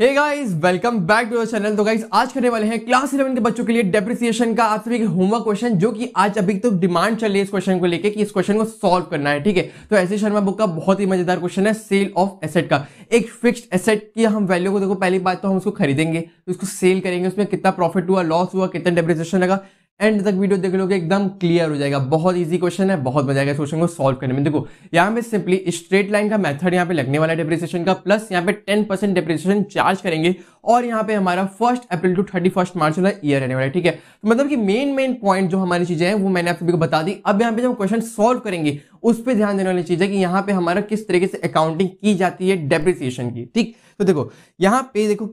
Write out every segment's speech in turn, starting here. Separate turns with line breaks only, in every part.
guys welcome back to your channel तो guys आज करने वाले हैं क्लास इलेवन के बच्चों के लिए डेप्रिसिएशन का आप सभी होमवर्क क्वेश्चन जो कि आज अभी तो डिमांड चल रही है इस क्वेश्चन को लेके कि इस क्वेश्चन को सॉल्व करना है ठीक है तो एस शर्मा बुक का बहुत ही मजेदार क्वेश्चन है सेल ऑफ एसेट का एक फिक्स एसेट की हम वैल्यू को देखो पहली बात तो हम उसको खरीदेंगे उसको सेल करेंगे उसमें कितना प्रॉफिट हुआ लॉस हुआ कितना डेप्रिसिएशन लगा एंड तक वीडियो देख लोगे एकदम क्लियर हो जाएगा बहुत इजी क्वेश्चन है बहुत मजा आएगा इस क्वेश्चन को सॉल्व करने में देखो यहाँ पे सिंपली स्ट्रेट लाइन का मेथड यहाँ पे लगने वाला है डिप्रिसिएशन का प्लस यहाँ पे 10% परसेंट डिप्रिसिएशन चार्ज करेंगे और यहाँ पे हमारा first April to thirty first March वाला ईयर रहने वाला है ठीक है तो मतलब कि मेन मेन पॉइंट जो हमारी चीजें हैं वो मैंने आप सभी को बता दी अब यहाँ पे जो क्वेश्चन सॉल्व करेंगे उस पर ध्यान देने वाली चीज है कि यहाँ पे हमारा किस तरीके से अकाउंटिंग की जाती है डेप्रिसिएशन की ठीक तो देखो यहाँ पे देखो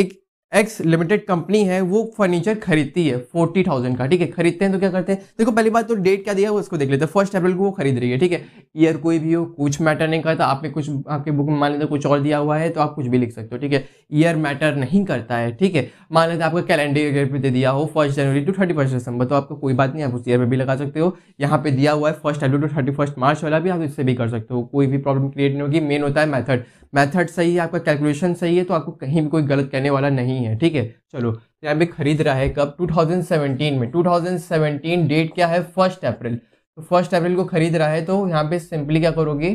एक एक्स लिमिटेड कंपनी है वो फर्नीचर खरीदती है फोर्टी थाउजेंड का ठीक है खरीदते हैं तो क्या करते हैं देखो पहली बात तो डेट क्या दिया है वो इसको देख लेते हैं फर्स्ट अप्रैल को वो खरीद रही है ठीक है ईयर कोई भी हो कुछ मैटर नहीं करता आपने कुछ आपके बुक में मान लेते कुछ और दिया हुआ है तो आप कुछ भी लिख सकते हो ठीक है ईयर मैटर नहीं करता है ठीक है मान लेते आपका कैलेंडर ईयर पे दे दिया हो first January to thirty first December तो आपको कोई बात नहीं आप उस ईयर पर भी लगा सकते हो यहाँ पे दिया हुआ है first April to thirty first March वाला भी आप इससे भी कर सकते हो कोई भी प्रॉब्लम क्रिएट नहीं होगी मेन होता है मैथड मैथड सही है आपका कैलकुलेशन सही है तो आपको कहीं भी कोई गलत कहने वाला नहीं है ठीक है चलो तो यहाँ पे खरीद रहा है कब 2017 में 2017 डेट क्या है फर्स्ट अप्रैल तो फर्स्ट अप्रैल को खरीद रहा है तो यहाँ पे सिंपली क्या करोगे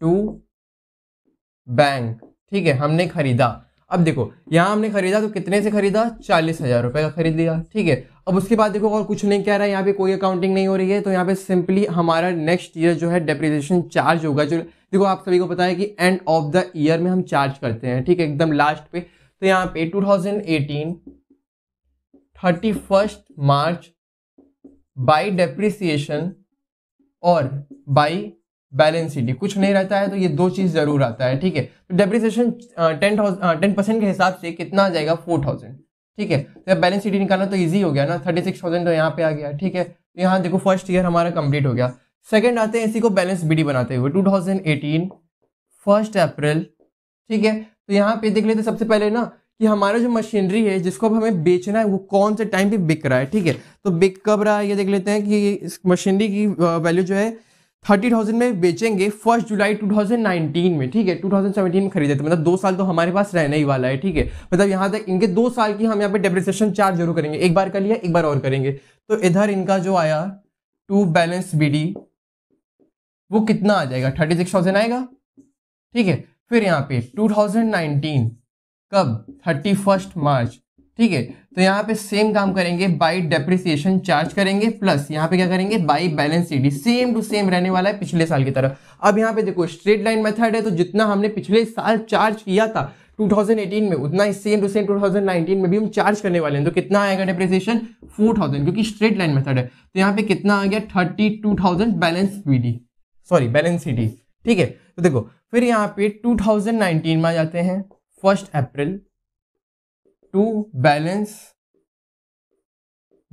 टू बैंक ठीक है हमने खरीदा अब देखो यहाँ हमने खरीदा तो कितने से खरीदा चालीस हजार रुपये का खरीद लिया ठीक है अब उसके बाद देखो और कुछ नहीं कह रहा है यहाँ पे कोई अकाउंटिंग नहीं हो रही है तो यहाँ पे सिंपली हमारा नेक्स्ट ईयर जो है डेप्रिसिएशन चार्ज होगा जो देखो आप सभी को पता है कि एंड ऑफ द ईयर में हम चार्ज करते हैं ठीक है एकदम लास्ट पे तो यहाँ पे 2018 31 मार्च बाई डेप्रिसिएशन और बाई बैलेंस कुछ नहीं रहता है तो ये दो चीज जरूर आता है ठीक है तो डेप्रिसिएशन टेन टेन परसेंट के हिसाब से कितना आ जाएगा फोर थाउजेंड ठीक है तो बैलेंस शीट निकालना तो ईजी हो गया ना थर्टी सिक्स थाउजेंड तो यहाँ पे आ गया ठीक है तो यहाँ देखो फर्स्ट ईयर हमारा कंप्लीट हो गया सेकेंड आते हैं इसी को बैलेंस बीडी बनाते हुए two thousand eighteen first April ठीक है तो यहाँ पे देख लेते सबसे पहले ना कि हमारा जो मशीनरी है जिसको अब हमें बेचना है वो कौन से टाइम पे बिक रहा है ठीक है तो बिक कब रहा है ये देख लेते हैं कि इस मशीनरी की वैल्यू जो है थर्टी थाउजेंड में बेचेंगे first July two thousand nineteen में ठीक है टू थाउजेंड सेवेंटीन में खरीदे थे मतलब दो साल तो हमारे पास रहने ही वाला है ठीक है मतलब यहाँ तक इनके दो साल की हम यहाँ पे डेप्रिसिएशन चार्ज जरूर करेंगे एक बार कर लिया एक बार और करेंगे तो इधर इनका जो आया टू बैलेंस बी वो कितना आ जाएगा थर्टी सिक्स थाउजेंड आएगा ठीक है फिर यहाँ पे टू थाउजेंड नाइनटीन कब थर्टी फर्स्ट मार्च ठीक है तो यहाँ पे सेम काम करेंगे बाई डेप्रिसिएशन चार्ज करेंगे प्लस यहाँ पे क्या करेंगे by balance D same to same रहने वाला है पिछले साल की तरह अब यहाँ पे देखो स्ट्रेट लाइन मेथड है तो जितना हमने पिछले साल चार्ज किया था 2018 में उतना ही सेम टू सेम 2019 में भी हम चार्ज करने वाले हैं तो कितना आएगा डेप्रिसिएशन 4000 क्योंकि स्ट्रेट लाइन मेथड है तो यहाँ पे कितना आ गया 32,000 balance BD sorry balance CD ठीक है तो देखो फिर यहाँ पे 2019 में आ जाते हैं first to balance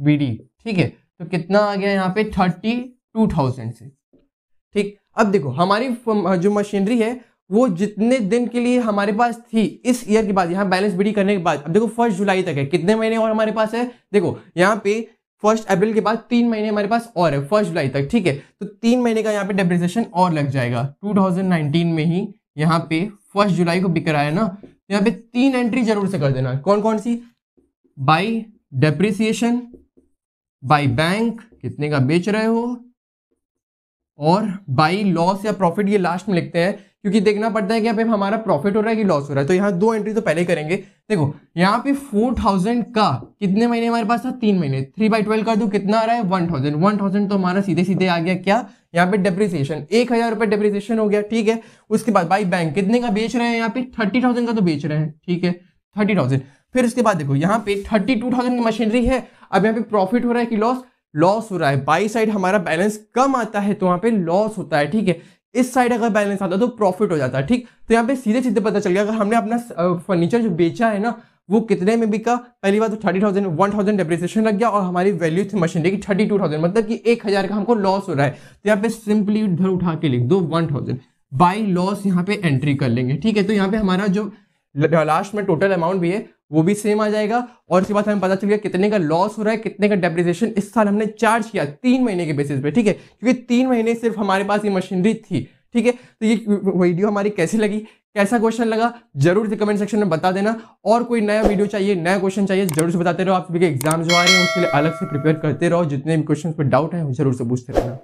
B D ठीक है तो कितना आ गया यहाँ पे थर्टी टू थाउजेंड से ठीक अब देखो हमारी जो मशीनरी है वो जितने दिन के लिए हमारे पास थी इस ईयर के बाद यहाँ बैलेंस बीडी करने के बाद अब देखो फर्स्ट जुलाई तक है कितने महीने और हमारे पास है देखो यहाँ पे फर्स्ट अप्रैल के बाद तीन महीने हमारे पास और है फर्स्ट जुलाई तक ठीक है तो तीन महीने का यहाँ पे डेप्रिसिएशन और लग जाएगा 2019 में ही यहाँ पे फर्स्ट जुलाई को बिक रहा है ना यहाँ पे तीन एंट्री जरूर से कर देना कौन कौन सी बाई डेप्रिसिएशन बाई बैंक कितने का बेच रहे हो और बाई लॉस या प्रॉफिट ये लास्ट में लिखते हैं क्योंकि देखना पड़ता है कि यहाँ पे हमारा प्रॉफिट हो रहा है कि लॉस हो रहा है तो यहाँ दो एंट्री तो पहले करेंगे देखो यहाँ पे फोर थाउजेंड का कितने महीने हमारे पास था तीन महीने थ्री बाई ट्वेल्व कर दो कितना आ रहा है वन थाउजेंड वन थाउजेंड तो हमारा सीधे सीधे आ गया क्या यहाँ पे डेप्रिसिएशन एक हजार रुपये डेप्रिसिएशन हो गया ठीक है उसके बाद बाई बैंक कितने का बेच रहे हैं यहाँ पे थर्टी थाउजेंड का तो बेच रहे हैं ठीक है थर्टी थाउजेंड फिर उसके बाद देखो यहाँ पे थर्टी टू थाउजेंड की मशीनरी है अब यहाँ पे प्रॉफिट हो रहा है कि लॉस लॉस हो रहा है बाई साइड हमारा बैलेंस कम आता है तो वहाँ पे लॉस होता है ठीक है इस साइड अगर बैलेंस आता है तो प्रॉफिट हो जाता है ठीक तो यहाँ पे सीधे सीधे पता चल गया अगर हमने अपना फर्नीचर जो बेचा है ना वो कितने में बिका पहली बात तो thirty thousand one thousand depreciation लग गया और हमारी वैल्यू थी मशीनरी की थर्टी टू थाउजेंड मतलब कि एक हज़ार का हमको लॉस हो रहा है तो यहाँ पे सिंपली उधर उठा के लिख दो वन थाउजेंड बाई लॉस यहाँ पे एंट्री कर लेंगे ठीक है तो यहाँ पे हमारा जो लास्ट में टोटल अमाउंट भी है वो भी सेम आ जाएगा और इसके बाद हमें पता चल गया कितने का लॉस हो रहा है कितने का डेप्रिसिएशन इस साल हमने चार्ज किया तीन महीने के बेसिस पे ठीक है क्योंकि तीन महीने सिर्फ हमारे पास ये मशीनरी थी ठीक है तो ये वीडियो हमारी कैसी लगी कैसा क्वेश्चन लगा जरूर से कमेंट सेक्शन में बता देना और कोई नया वीडियो चाहिए नया क्वेश्चन चाहिए जरूर से बताते रहो आप सभी के एग्जाम जो आ रहे हैं उसके लिए अलग से प्रिपेयर करते रहो जितने भी क्वेश्चन पर डाउट है जरूर से पूछते रहना